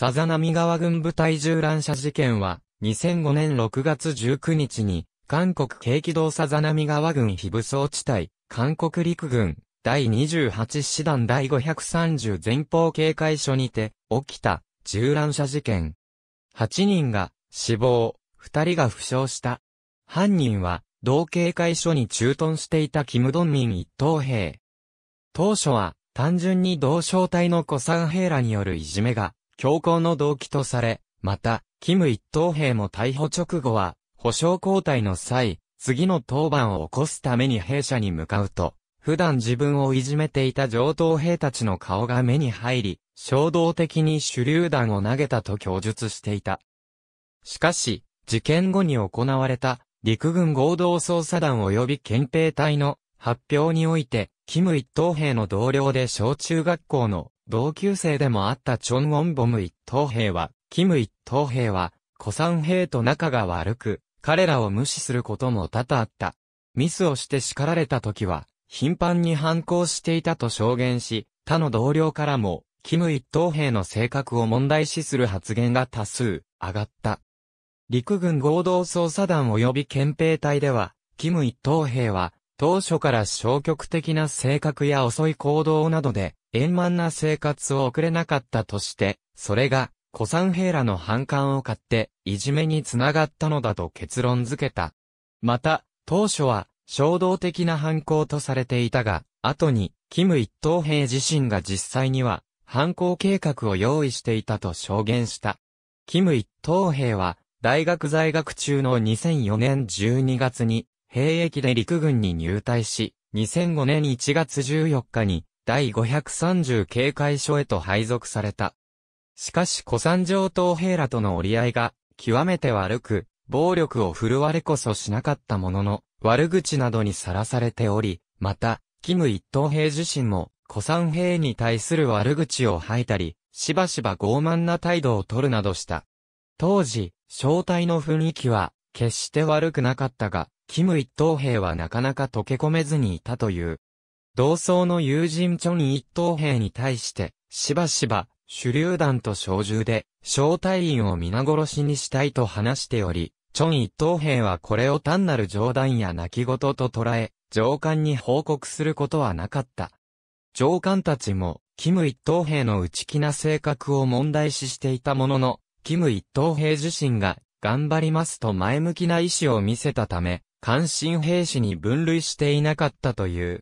さざ波川軍部隊銃乱射事件は、2005年6月19日に、韓国軽機動さざ波川軍非武装地帯、韓国陸軍、第28師団第530前方警戒所にて、起きた、銃乱射事件。8人が、死亡、2人が負傷した。犯人は、同警戒所に駐屯していたキム・ドンミン一等兵。当初は、単純に同小隊の古参兵らによるいじめが強行の動機とされ、また、キム一等兵も逮捕直後は、保証交代の際、次の当番を起こすために兵舎に向かうと、普段自分をいじめていた上等兵たちの顔が目に入り、衝動的に手榴弾を投げたと供述していた。しかし、事件後に行われた陸軍合同捜査団及び憲兵隊の発表において、キム一等兵の同僚で小中学校の同級生でもあったチョン・ウォンボム一等兵は、キム一等兵は、古参兵と仲が悪く、彼らを無視することも多々あった。ミスをして叱られた時は、頻繁に反抗していたと証言し、他の同僚からも、キム一等兵の性格を問題視する発言が多数、上がった。陸軍合同捜査団及び憲兵隊では、キム一等兵は、当初から消極的な性格や遅い行動などで、円満な生活を送れなかったとして、それが、古参兵らの反感を買って、いじめにつながったのだと結論付けた。また、当初は、衝動的な犯行とされていたが、後に、キム一等兵自身が実際には、犯行計画を用意していたと証言した。キム一等兵は、大学在学中の2004年12月に、兵役で陸軍に入隊し、2005年1月14日に、第530警戒所へと配属された。しかし古参上東平らとの折り合いが、極めて悪く、暴力を振るわれこそしなかったものの、悪口などにさらされており、また、キム一等兵自身も、古参兵に対する悪口を吐いたり、しばしば傲慢な態度を取るなどした。当時、正体の雰囲気は、決して悪くなかったが、キム一等兵はなかなか溶け込めずにいたという。同僧の友人チョン一等兵に対して、しばしば、手榴弾と小銃で、小隊員を皆殺しにしたいと話しており、チョン一等兵はこれを単なる冗談や泣き言と捉え、上官に報告することはなかった。上官たちも、キム一等兵の内気な性格を問題視していたものの、キム一等兵自身が、頑張りますと前向きな意思を見せたため、関心兵士に分類していなかったという。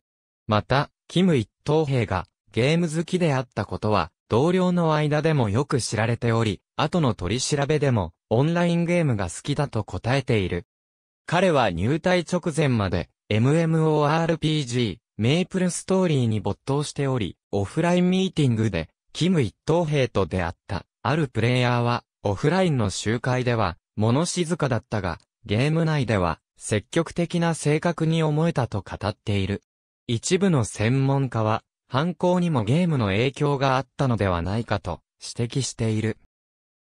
また、キム一等兵がゲーム好きであったことは、同僚の間でもよく知られており、後の取り調べでも、オンラインゲームが好きだと答えている。彼は入隊直前まで、MMORPG、メイプルストーリーに没頭しており、オフラインミーティングで、キム一等兵と出会った、あるプレイヤーは、オフラインの集会では、物静かだったが、ゲーム内では、積極的な性格に思えたと語っている。一部の専門家は、犯行にもゲームの影響があったのではないかと指摘している。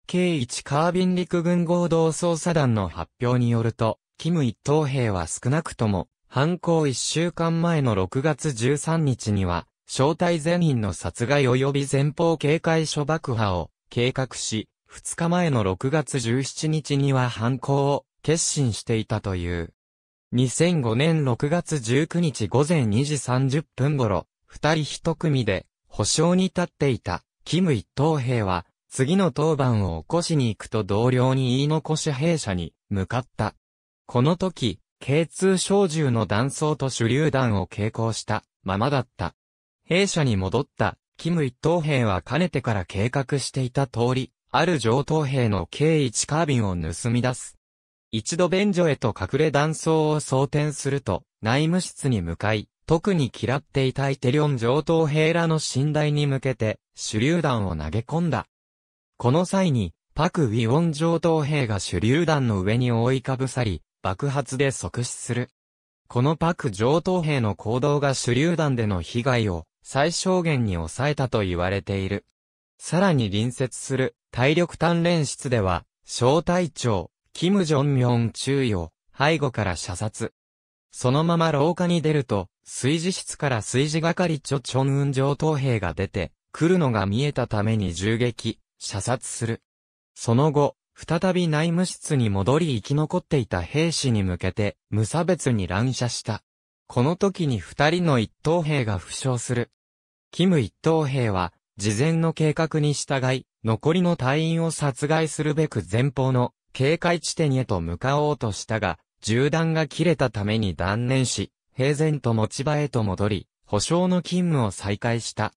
K1 カービン陸軍合同捜査団の発表によると、キム一等兵は少なくとも、犯行一週間前の6月13日には、招待全員の殺害及び前方警戒所爆破を計画し、2日前の6月17日には犯行を決心していたという。2005年6月19日午前2時30分頃、二人一組で、保証に立っていた、キム一等兵は、次の当番を起こしに行くと同僚に言い残し兵舎に、向かった。この時、K2 小銃の弾倉と手榴弾を携行した、ままだった。兵舎に戻った、キム一等兵はかねてから計画していた通り、ある上等兵の K1 カービンを盗み出す。一度便所へと隠れ断層を装填すると、内務室に向かい、特に嫌っていたイテリョン上等兵らの寝台に向けて、手榴弾を投げ込んだ。この際に、パク・ウィオン上等兵が手榴弾の上に覆いかぶさり、爆発で即死する。このパク上等兵の行動が手榴弾での被害を最小限に抑えたと言われている。さらに隣接する体力鍛錬室では、小隊長、キム・ジョンミョン中尉を背後から射殺。そのまま廊下に出ると、炊事室から炊事係チョ・チョンウン上等兵が出て、来るのが見えたために銃撃、射殺する。その後、再び内務室に戻り生き残っていた兵士に向けて、無差別に乱射した。この時に二人の一等兵が負傷する。キム一等兵は、事前の計画に従い、残りの隊員を殺害するべく前方の警戒地点へと向かおうとしたが、銃弾が切れたために断念し、平然と持ち場へと戻り、保証の勤務を再開した。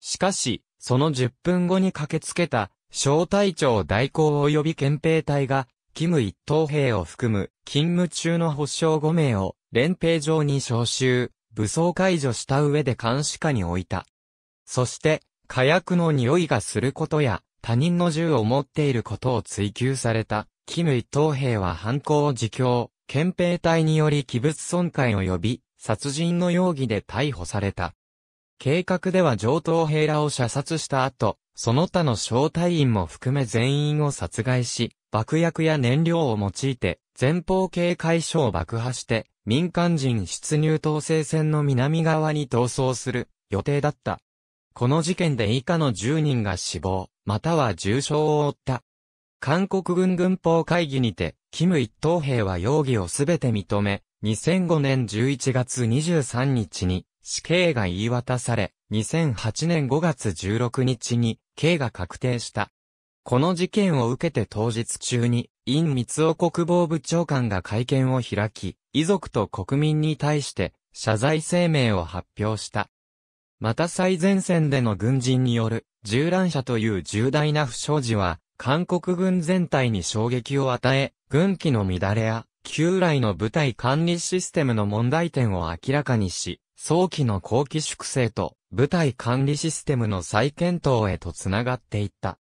しかし、その10分後に駆けつけた、小隊長代行及び憲兵隊が、キム一等兵を含む、勤務中の保証5名を、連兵場に召集、武装解除した上で監視下に置いた。そして、火薬の匂いがすることや、他人の銃を持っていることを追求された。キム一等兵は犯行を自供、憲兵隊により器物損壊及び、殺人の容疑で逮捕された。計画では上等兵らを射殺した後、その他の小隊員も含め全員を殺害し、爆薬や燃料を用いて、前方警戒所を爆破して、民間人出入統制線の南側に逃走する予定だった。この事件で以下の10人が死亡、または重傷を負った。韓国軍軍法会議にて、キム一等兵は容疑をすべて認め、2005年11月23日に死刑が言い渡され、2008年5月16日に刑が確定した。この事件を受けて当日中に、イン・ミ国防部長官が会見を開き、遺族と国民に対して謝罪声明を発表した。また最前線での軍人による銃乱射という重大な不祥事は、韓国軍全体に衝撃を与え、軍機の乱れや、旧来の部隊管理システムの問題点を明らかにし、早期の後期粛清と部隊管理システムの再検討へと繋がっていった。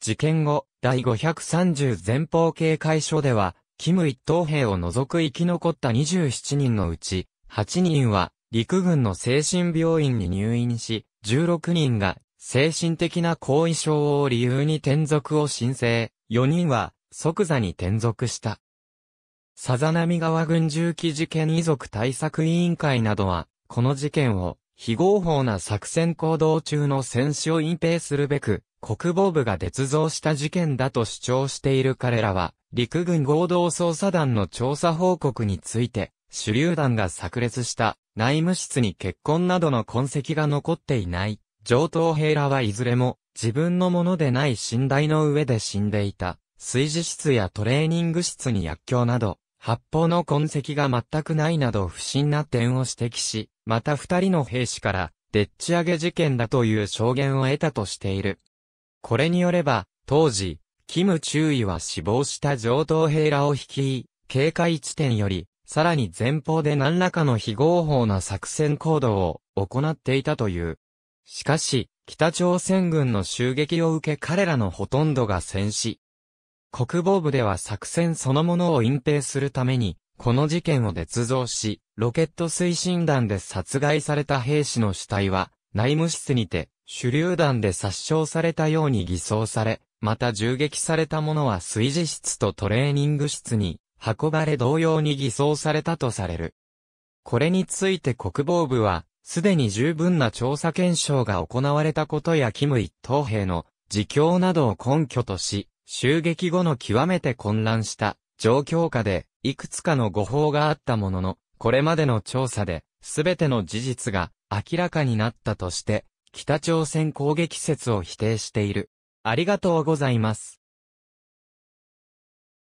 事件後、第530前方警戒所では、キム一等兵を除く生き残った27人のうち、8人は陸軍の精神病院に入院し、16人が精神的な後遺症を理由に転属を申請、4人は即座に転属した。さざ波川軍銃器事件遺族対策委員会などは、この事件を非合法な作戦行動中の戦死を隠蔽するべく、国防部が捏造した事件だと主張している彼らは、陸軍合同捜査団の調査報告について、手榴弾が炸裂した内務室に血痕などの痕跡が残っていない上等兵らはいずれも自分のものでない寝台の上で死んでいた。炊事室やトレーニング室に薬莢など、発砲の痕跡が全くないなど不審な点を指摘し、また二人の兵士から、でっち上げ事件だという証言を得たとしている。これによれば、当時、キム中尉は死亡した上等兵らを率い、警戒地点より、さらに前方で何らかの非合法な作戦行動を行っていたという。しかし、北朝鮮軍の襲撃を受け彼らのほとんどが戦死。国防部では作戦そのものを隠蔽するために、この事件を捏造し、ロケット推進弾で殺害された兵士の死体は、内務室にて、手榴弾で殺傷されたように偽装され、また銃撃されたものは炊事室とトレーニング室に、運ばれ同様に偽装されたとされる。これについて国防部は、すでに十分な調査検証が行われたことやキム一等兵の自供などを根拠とし、襲撃後の極めて混乱した状況下で、いくつかの誤報があったものの、これまでの調査で、すべての事実が明らかになったとして、北朝鮮攻撃説を否定している。ありがとうございます。